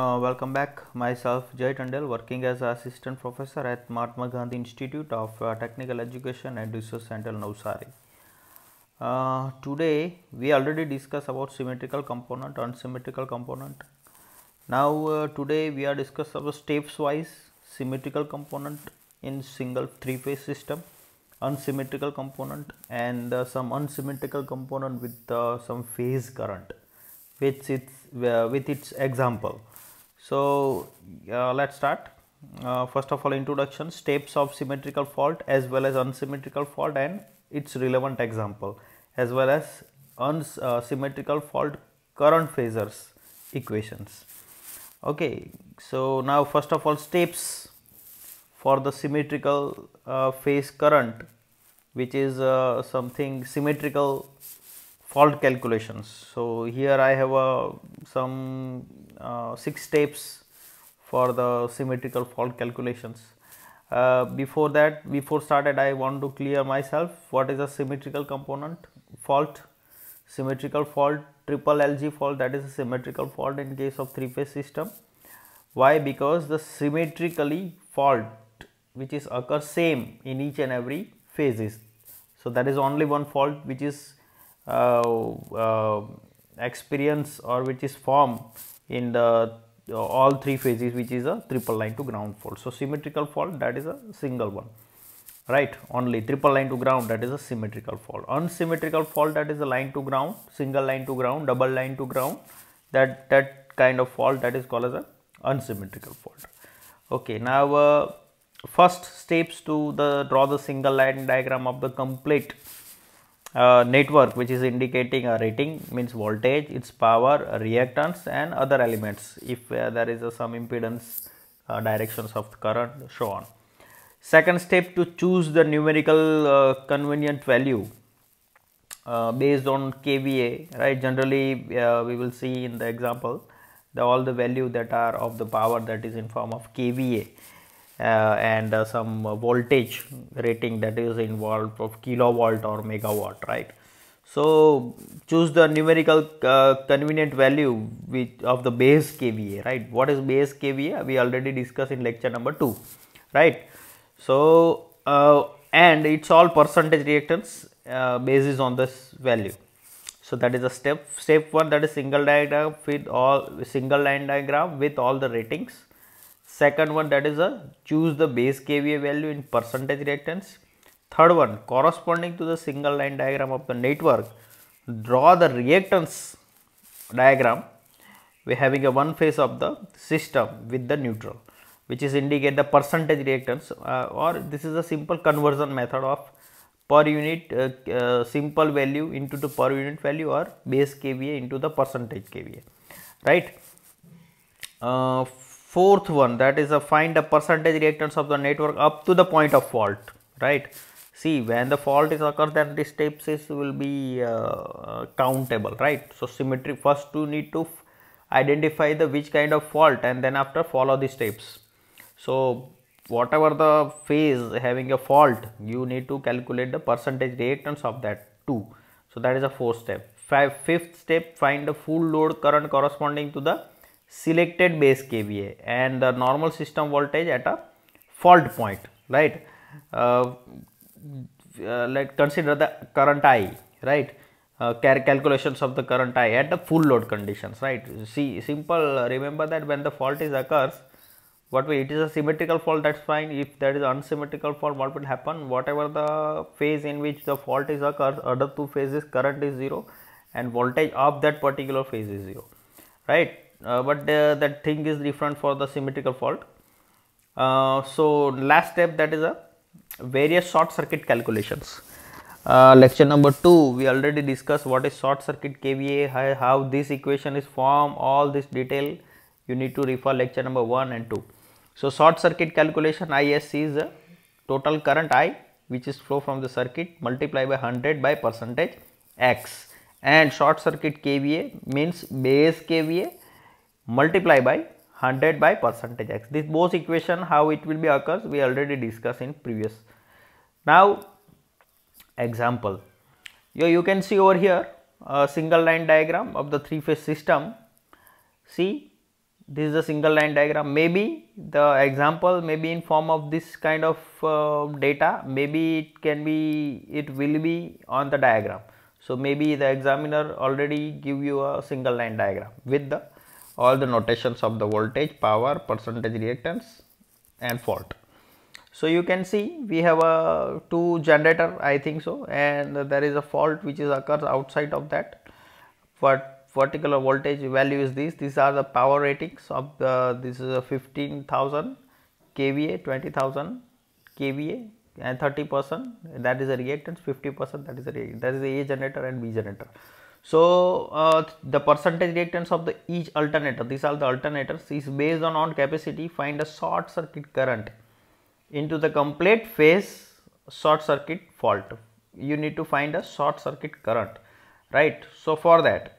Uh, welcome back myself Jay Tandel working as assistant professor at Mahatma Gandhi Institute of uh, Technical Education and Research Centre, Navsari. Uh, today we already discussed about symmetrical component unsymmetrical component. Now uh, today we are discussed about steps wise symmetrical component in single three phase system unsymmetrical component and uh, some unsymmetrical component with uh, some phase current which it's with its example so uh, let's start. Uh, first of all introduction steps of symmetrical fault as well as unsymmetrical fault and its relevant example as well as unsymmetrical uh, fault current phasors equations. Okay, so now first of all steps for the symmetrical uh, phase current which is uh, something symmetrical fault calculations. So here I have a uh, some uh, six steps for the symmetrical fault calculations. Uh, before that, before started I want to clear myself what is a symmetrical component fault, symmetrical fault, triple LG fault that is a symmetrical fault in case of three phase system. Why? Because the symmetrically fault which is occur same in each and every phases. So that is only one fault which is uh, uh, experience or which is formed in the uh, all three phases which is a triple line to ground fault. So, symmetrical fault that is a single one right only triple line to ground that is a symmetrical fault. Unsymmetrical fault that is a line to ground, single line to ground, double line to ground that that kind of fault that is called as a unsymmetrical fault. Okay, now uh, first steps to the draw the single line diagram of the complete uh, network which is indicating a rating means voltage its power reactance and other elements if uh, there is uh, some impedance uh, directions of current so on second step to choose the numerical uh, convenient value based on kva right generally we will see in the example the all the value that are of the power that is in form of kva uh, and uh, some voltage rating that is involved of kilowatt or megawatt right so choose the numerical uh, convenient value which of the base kVA, right? What is base kVA? We already discussed in lecture number two, right? So uh, and it's all percentage reactance uh, basis on this value. So that is a step. Step one that is single diagram with all single line diagram with all the ratings Second one that is a choose the base kVA value in percentage reactance. Third one corresponding to the single line diagram of the network, draw the reactance diagram we having a one phase of the system with the neutral which is indicate the percentage reactance uh, or this is a simple conversion method of per unit uh, uh, simple value into the per unit value or base kVA into the percentage kVA right uh, fourth one that is a find the percentage reactance of the network up to the point of fault right see when the fault is occurred, then the steps is will be uh, countable right so symmetry first you need to identify the which kind of fault and then after follow the steps so whatever the phase having a fault you need to calculate the percentage reactance of that too so that is a fourth step Fifth step find the full load current corresponding to the selected base kVA and the normal system voltage at a fault point, right. Uh, uh, let consider the current I, right. Uh, calculations of the current I at the full load conditions, right. See simple uh, remember that when the fault is occurs, what will, it is a symmetrical fault that's fine if that is unsymmetrical fault what will happen whatever the phase in which the fault is occurs other two phases current is zero and voltage of that particular phase is zero right uh, but uh, that thing is different for the symmetrical fault. Uh, so last step that is a various short circuit calculations. Uh, lecture number 2 we already discussed what is short circuit KVA, how, how this equation is formed, all this detail you need to refer lecture number 1 and 2. So short circuit calculation ISC is total current I which is flow from the circuit multiplied by 100 by percentage x and short circuit KVA means base KVA multiply by 100 by percentage x. This both equation how it will be occurs we already discussed in previous. Now example you, you can see over here a single line diagram of the three phase system. See this is a single line diagram maybe the example may be in form of this kind of uh, data maybe it can be it will be on the diagram. So maybe the examiner already give you a single line diagram with the all the notations of the voltage, power, percentage reactance and fault. So you can see we have a two generator I think so and there is a fault which is occurs outside of that but particular voltage value is this these are the power ratings of the this is a 15000 kVA 20000 kVA and 30 percent that is a reactance 50 percent that is a reactance that is A generator and B generator. So uh, the percentage reactance of the each alternator, these are the alternators, is based on on capacity. Find a short circuit current into the complete phase short circuit fault. You need to find a short circuit current, right? So for that,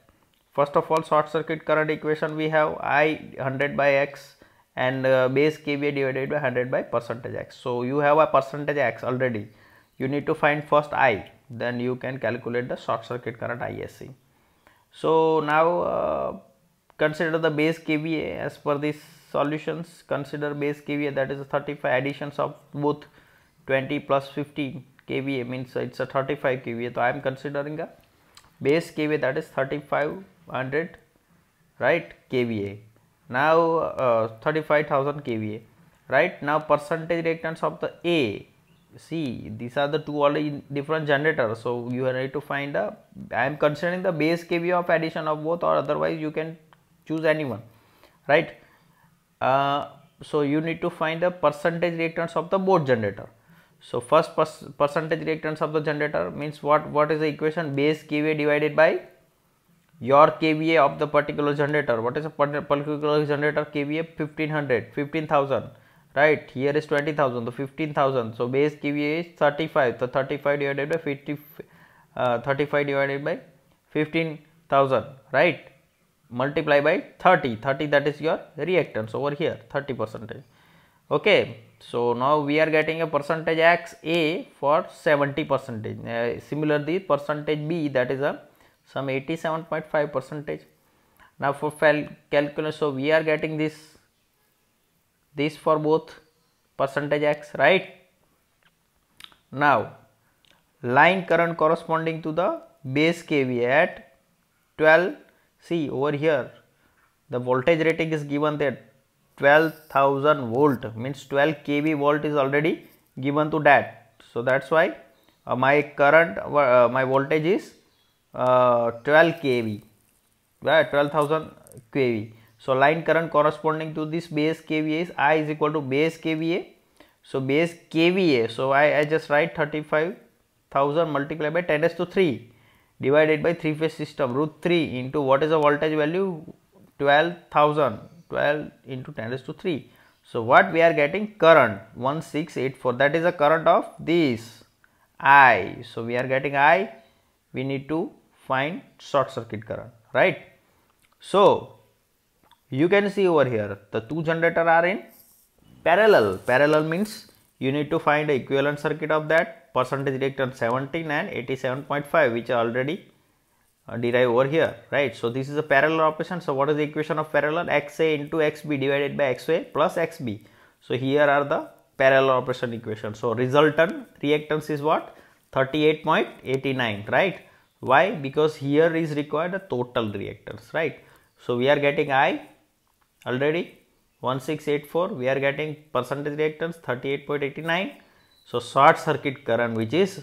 first of all, short circuit current equation we have I 100 by X and uh, base kVA divided by 100 by percentage X. So you have a percentage X already. You need to find first I then you can calculate the short circuit current ISC. So now uh, consider the base KVA as per these solutions consider base KVA that is 35 additions of both 20 plus 15 KVA means it's a 35 KVA so I am considering a base KVA that is 3500 right KVA now uh, 35,000 KVA right now percentage reactance of the A see these are the two already different generators so you need to find a i am considering the base kva of addition of both or otherwise you can choose anyone right uh, so you need to find the percentage returns of the both generator so first per percentage returns of the generator means what what is the equation base kva divided by your kva of the particular generator what is a particular generator kva 1500 15000 right here is 20,000 the 15,000 so base KVA is 35 so 35 divided by 50 uh, 35 divided by 15,000 right multiply by 30 30 that is your reactants over here 30 percentage okay so now we are getting a percentage x a for 70 percentage uh, the percentage b that is a some 87.5 percentage now for cal calculus so we are getting this this for both percentage x right now line current corresponding to the base kV at 12 see over here the voltage rating is given there 12000 volt means 12 kV volt is already given to that so that's why uh, my current uh, my voltage is uh, 12 kV right 12000 kV so line current corresponding to this base KVA is I is equal to base KVA. So base KVA, so I, I just write 35,000 multiplied by 10 raised to 3 divided by 3 phase system root 3 into what is the voltage value 12,000 12 into 10 raised to 3. So what we are getting current 1684 that is the current of this I. So we are getting I we need to find short circuit current right. So you can see over here the two generator are in parallel parallel means you need to find the equivalent circuit of that percentage reactance 17 and 87.5 which are already uh, derived over here right so this is a parallel operation so what is the equation of parallel xa into xb divided by xa plus xb so here are the parallel operation equation so resultant reactance is what 38.89 right why because here is required the total reactance right so we are getting i already 1684 we are getting percentage reactance 38.89 so short circuit current which is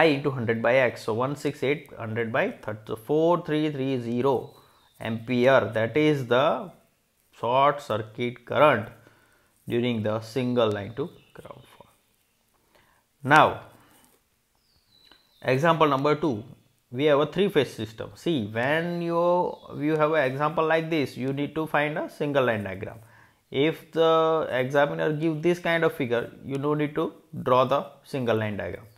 I into 100 by X. So, 168 100 by 30, 4330 ampere that is the short circuit current during the single line to ground fault. Now, example number 2 we have a three phase system see when you you have an example like this you need to find a single line diagram if the examiner give this kind of figure you no need to draw the single line diagram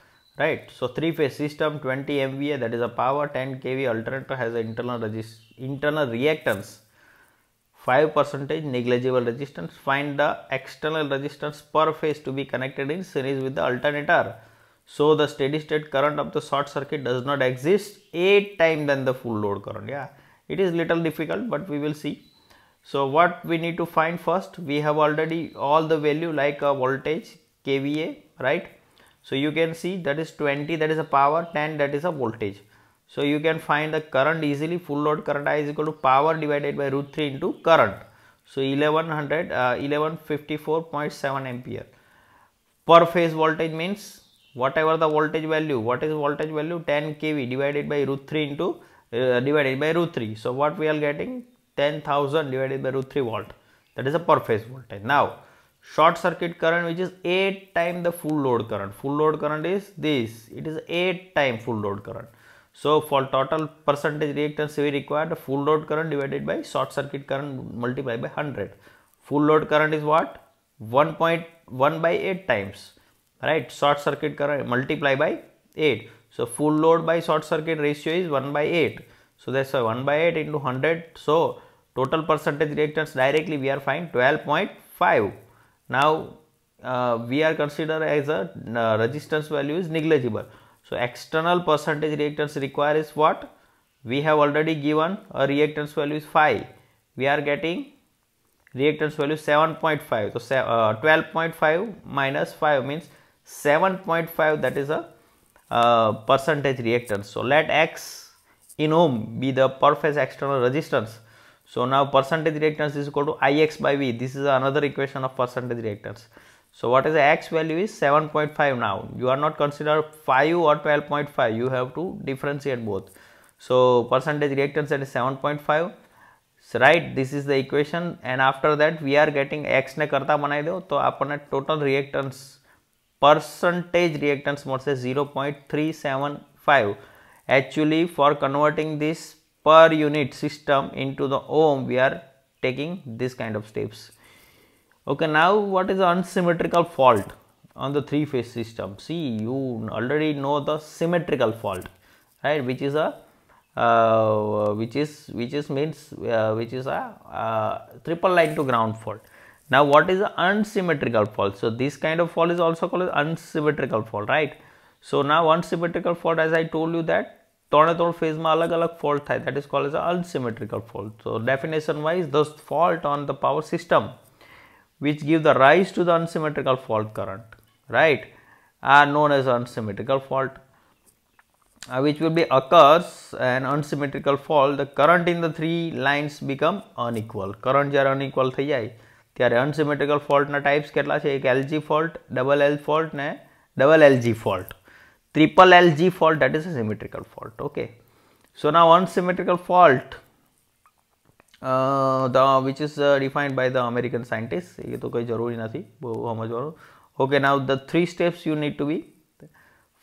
right so three phase system 20 mva that is a power 10 kv alternator has an internal resist internal reactance 5 percentage negligible resistance find the external resistance per phase to be connected in series with the alternator so the steady state current of the short circuit does not exist 8 times than the full load current. Yeah, it is little difficult but we will see. So what we need to find first, we have already all the value like a voltage kVA, right? So you can see that is 20 that is a power, 10 that is a voltage. So you can find the current easily full load current I is equal to power divided by root 3 into current. So 1100, uh, 1154.7 ampere. Per phase voltage means whatever the voltage value what is voltage value 10 kV divided by root 3 into uh, divided by root 3 so what we are getting 10000 divided by root 3 volt that is a per phase voltage now short circuit current which is 8 times the full load current full load current is this it is 8 times full load current so for total percentage reactance we required full load current divided by short circuit current multiplied by 100 full load current is what 1.1 by 8 times right short circuit current multiply by 8 so full load by short circuit ratio is 1 by 8 so that's why 1 by 8 into 100 so total percentage reactance directly we are find 12.5 now uh, we are considered as a uh, resistance value is negligible so external percentage reactance required is what we have already given a reactance value is 5 we are getting reactance value 7.5 so uh, 12.5 minus 5 means 7.5 that is a uh, percentage reactance. So let X in ohm be the per phase external resistance. So now percentage reactance is equal to Ix by V. This is another equation of percentage reactance. So what is the X value is 7.5 now. You are not considered 5 or 12.5. You have to differentiate both. So percentage reactance at 7.5. So right, this is the equation and after that we are getting X ne karta બનાવી do. તો apne total reactance percentage reactance mode says 0.375 actually for converting this per unit system into the ohm we are taking this kind of steps okay now what is unsymmetrical fault on the three phase system see you already know the symmetrical fault right which is a uh, which is which is means uh, which is a uh, triple line to ground fault now what is unsymmetrical fault? So this kind of fault is also called unsymmetrical fault, right? So now unsymmetrical fault as I told you that ત્રણે phase ma alag alag fault hai. That is called as as fault. So definition wise, wise fault on the power system which give the rise to the unsymmetrical fault current, right, are known as unsymmetrical fault, uh, which will be occurs an unsymmetrical fault, the current in the three lines become unequal, current jar unequal થઈ jai. तरह unsymmetrical fault types के एक L G fault double L fault ने double L G fault triple L G fault that is asymmetrical fault okay so ना unsymmetrical fault the which is defined by the American scientist ये तो कोई जरूरी नहीं बहुत समझवा okay now the three steps you need to be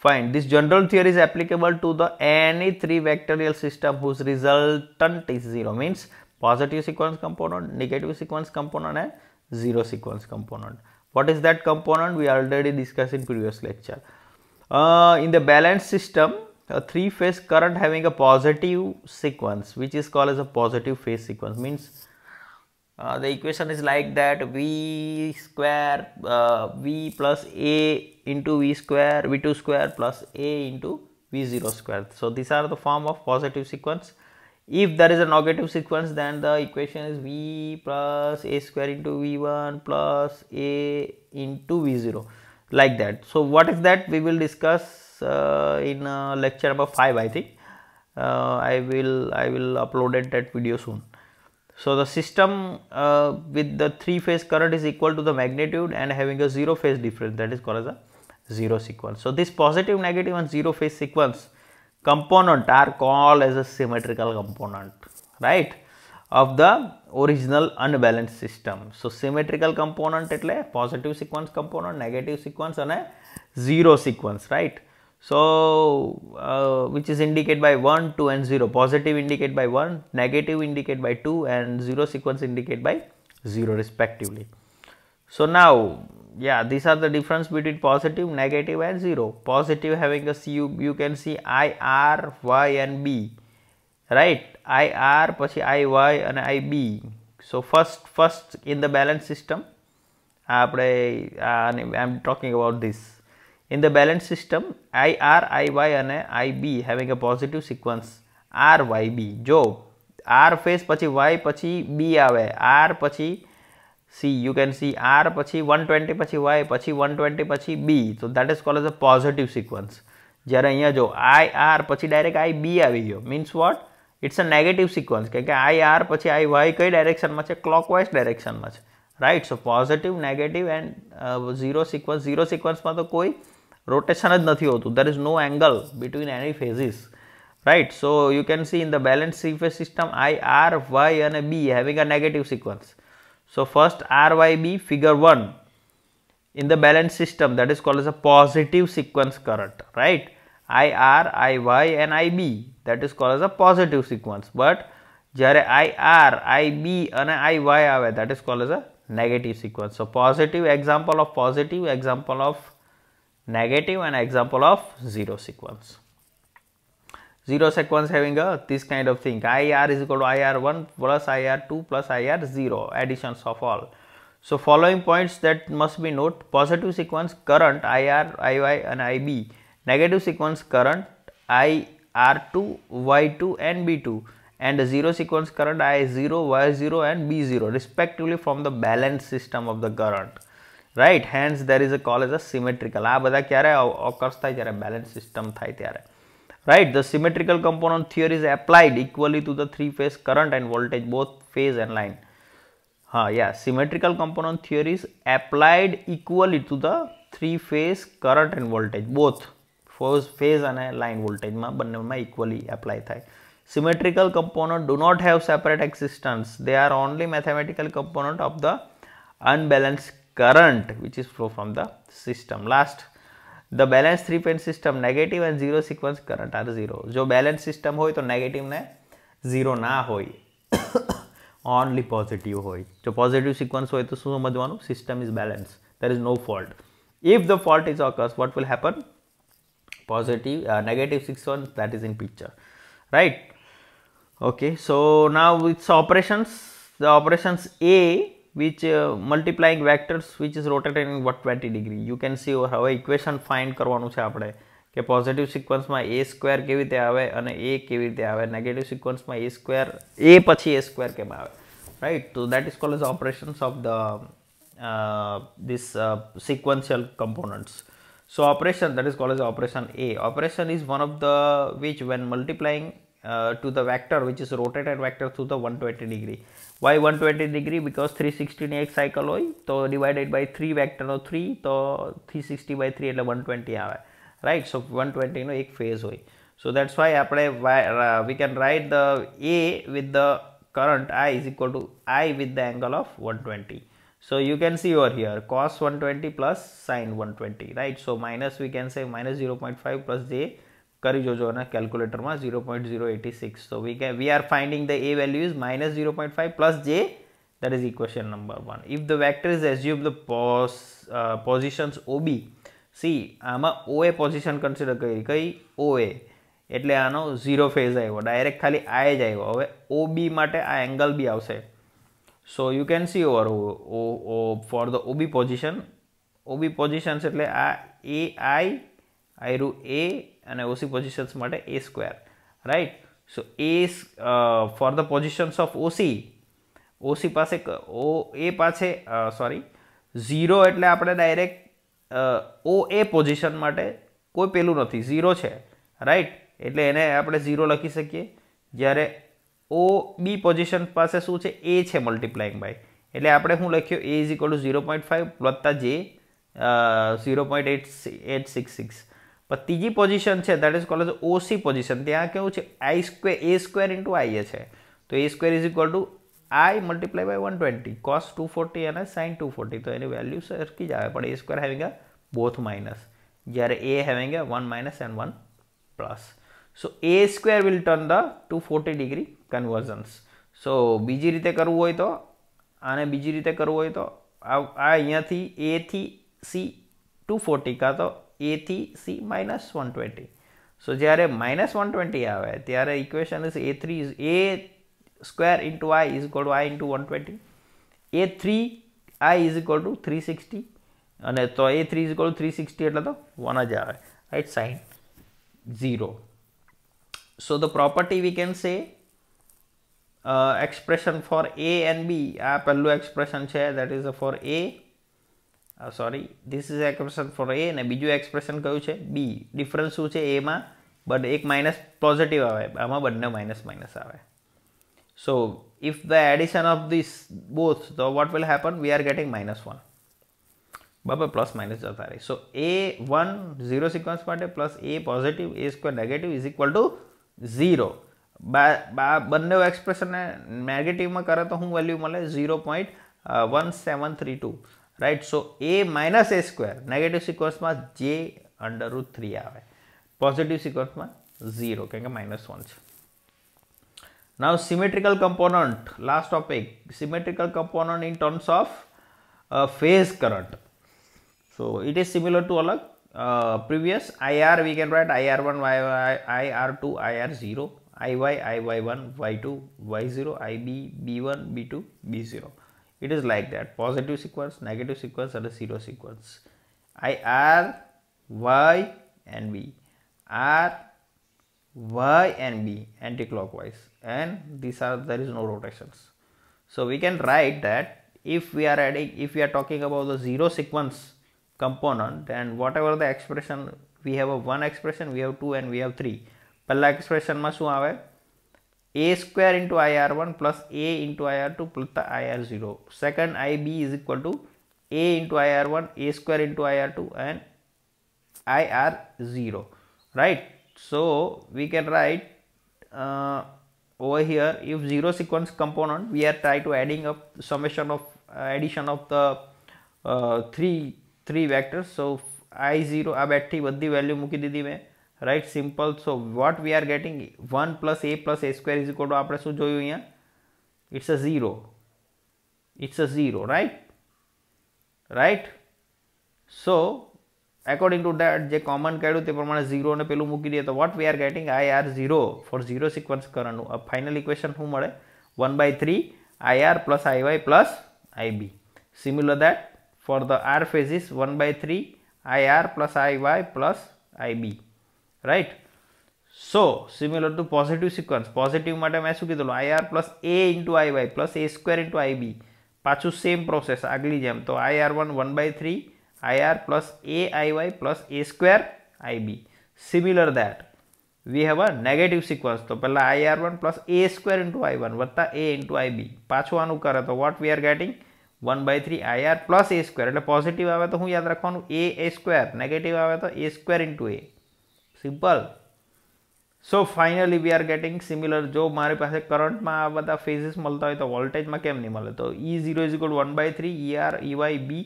fine this general theory is applicable to the any three vectorial system whose resultant is zero means Positive sequence component, negative sequence component and zero sequence component. What is that component? We already discussed in previous lecture. Uh, in the balanced system, a three phase current having a positive sequence which is called as a positive phase sequence means uh, the equation is like that v square uh, v plus a into v square v2 square plus a into v0 square. So, these are the form of positive sequence if there is a negative sequence then the equation is v plus a square into v1 plus a into v0 like that so what is that we will discuss uh, in uh, lecture number 5 i think uh, i will i will upload that video soon so the system uh, with the three phase current is equal to the magnitude and having a zero phase difference that is called as a zero sequence so this positive negative and zero phase sequence component are called as a symmetrical component right of the original unbalanced system. So, symmetrical component એટલે positive sequence component, negative sequence and a zero sequence right. So, uh, which is indicated by 1, 2 and 0, positive indicate by 1, negative indicate by 2 and 0 sequence indicate by 0 respectively. So, now yeah these are the difference between positive negative and zero positive having a c you, you can see i r y and b right i r plus i and i b so first first in the balance system i i'm talking about this in the balance system i r and અને i b having a positive sequence r y b જો r phase પછી y pachi b away. r pachi C you can see R P one twenty पीछे Y P one twenty P B तो that is call as a positive sequence जय अ जो I R P direct I B आ गया means what it's a negative sequence कारण के I R पीछे आई वाई कई डायरेक्शन में है क्लॉकवाइज डायरेक्शन में right so positive negative and zero sequence zero sequence में तो कोई रोटेशन ज नहीं होत there is no angle between any phases right so you can see in the balance सीफे system I R Y and B having a negative sequence So first RYB figure 1 in the balance system that is called as a positive sequence current, right? IR, IY and IB that is called as a positive sequence. But જ્યારે IR, IB and IY are that is called as a negative sequence. So positive example of positive, example of negative and example of zero sequence zero sequence having a this kind of thing IR is equal to IR1 plus IR2 plus IR0 additions of all. So, following points that must be note positive sequence current IR, IY and IB, negative sequence current IR2, Y2 and B2 and zero sequence current I0, Y0 and B0 respectively from the balance system of the current. Right. Hence, there is a call as a symmetrical. Symmetrical આ બધા ક્યારે occurs થાય જ્યારે balance system. થાય right the symmetrical component theory is applied equally to the three phase current and voltage both phase and line huh yeah symmetrical component theory is applied equally to the three phase current and voltage both phase and line voltage બંનેમાં equally apply થાય symmetrical component do not have separate existence they are only mathematical component of the unbalanced current which is flow from the system last the balance three पेन system negative and zero sequence current are zero जो balance system हो तो negative ने zero ना हो only positive हो जो positive sequins हो तो शू समझ system is balance there is no fault if the fault is occurs what will happen positive negative sequence that is in picture right okay so now with operations the operations a which uh, multiplying vectors which is rotating in what 20 degree you can see over how equation find karvanu chhe apde ke positive sequence ma a square kevi rite aave ane a kevi rite aave negative sequence ma a square a pachi a square kem aave right so that is called as operations of the uh, this uh, sequential components so operation that is called as operation a operation is one of the which when multiplying uh, to the vector which is rotated vector through the 120 degree. Why 120 degree? Because 360 ની એક cycle હોય તો by three vector વેક્ટરનો three, તો 360 by three three એટલે one twenty આવે right so one ટ્વેન્ટીનો એક ફેઝ હોય સો દેટ્સ વાય આપણે we can uh, the the એ current I is equal to I with the angle of 120. So you can see over here cos 120 plus sine 120, right? So minus we can say minus 0.5 plus j કરી જોજો અને કેલ્ક્યુલેટરમાં zero point zero eighty six so we કે we are finding the a value is minus zero point five plus j that is equation number 1 if the vector is assumed the pos uh, positions ob see આમાં oa position consider કરી કઈ ઓ એ એટલે આનો zero phase આવ્યો direct ખાલી આ જ આવ્યો હવે ઓબી માટે આ એંગલ બી આવશે so you can see over oh for the OB position OB positions એટલે આ એ આઈ આઈ રૂ એ અને ઓસી પોઝિશન્સ માટે a square right so a for the positions of OC OC પાસે ઓ એ પાસે સોરી ઝીરો એટલે આપણે ડાયરેક્ટ ઓ એ પોઝિશન માટે કોઈ પેલું નથી ઝીરો છે રાઈટ એટલે એને આપણે ઝીરો લખી શકીએ જ્યારે ઓ બી પોઝિશન પાસે શું છે એ છે મલ્ટીપ્લાઇંગ બાય એટલે આપણે હું લખ્યું a is equal to zero point five વત્તા j zero point eight eight six six પણ ત્રીજી પોઝિશન છે that is call as OC position ત્યાં કેવું છે I square a square into I a છે તો a square is equal to I multiply by one twenty cos two forty અને સાઇન ટુ ફોર્ટી તો એની વેલ્યુ સરખી જ આવે પણ a square having a both minus જ્યારે a having a one minus and one plus so a square will turn the two forty degree conversions સો બીજી રીતે કરવું હોય તો આને બીજી રીતે કરવું હોય તો આ અહીંયાથી એથી સી टू फोर्टी का तो a three C minus one twenty so जयरे माइनस वन ट्वेंटी आए तरह equation is a three is a square into I is equal to I into one twenty a three I is equal to three sixty अने तो a three is equal to three sixty एट तो one ज आए right sine zero so the property we can say expression for a and b आ पहलू expression है that is for a sorry this is expression for a અને બીજું expression કયું છે બી ડિફરન્સ શું છે એમાં બટ એક માઇનસ પોઝિટિવ આવે આમાં બંને માઇનસ માઇનસ આવે so if the addition of this both so what will happen we are getting minus one બરાબર પ્લસ માઇનસ જતા રહી so a one zero sequence માટે plus a positive a square negative is equal to zero બા બંને એક્સપ્રેશનને નેગેટિવમાં કરે તો હું વેલ્યુ મળે zero point one seven three two right so a - a square negative सी कोजमा j अंडर रूट 3 આવે પોઝિટિવ સી કોજમા 0 કેમ કે -1 now symmetrical component last topic symmetrical component in terms of phase current so it is similar to અલા previous ir we can write ir1 yy ir2 ir0 yy yy1 y2 y0 ib b1 b2 b0 it is like that positive sequence negative sequence and a zero sequence i r y and b r y and b anti-clockwise and these are there is no rotations so we can write that if we are adding if we are talking about the zero sequence component and whatever the expression we have a one expression we have two and we have three પહેલા expression શું આવે a square into ir1 plus a into ir2 plus the ir0. Second ib is equal to a into ir1, a square into ir2 and ir0 right. So, we can write uh, over here if 0 sequence component we are trying to adding up summation of uh, addition of the uh, 3 3 vectors. So, i0 આ બેઠી value value મૂકી દીધી right simple so what we are getting one plus a plus a square is equal to आप शू जी uh it's a zero it's a zero right right so according to that जो common कहू तो प्रमाण झीरो ने पेलूँ मूक दिए तो what we are getting I R zero for zero sequence current final equation शू मे one by three I R plus I Y plus I B similar that for the R phases one by three I R plus I Y plus I B right so similar to positive sequence positive मतलब मैं શું કીધું લો IR + A * IY + A2 * IB પાછું same process આગળ જામ તો IR1 1/3 IR + A IY + A2 IB similar that we have a negative sequence તો પહેલા IR1 + A2 * Y1 + A * IB પાછું અનુકારે તો what we are getting 1/3 IR + A2 એટલે પોઝિટિવ આવે તો હું યાદ રાખવાનું A A2 નેગેટિવ આવે તો A2 * A simple so finally we are getting similar जो मार पास करंट में आ बदा फेजिस मलता है तो वोल्टेज में कम नहीं मिले तो E zero is equal one by three E R E Y B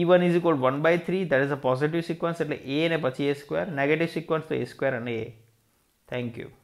E one is equal one by three that is a positive sequence एट ए ने पीछे ए स्क्वेर नेगेटिव सिक्वन्स तो a square a thank you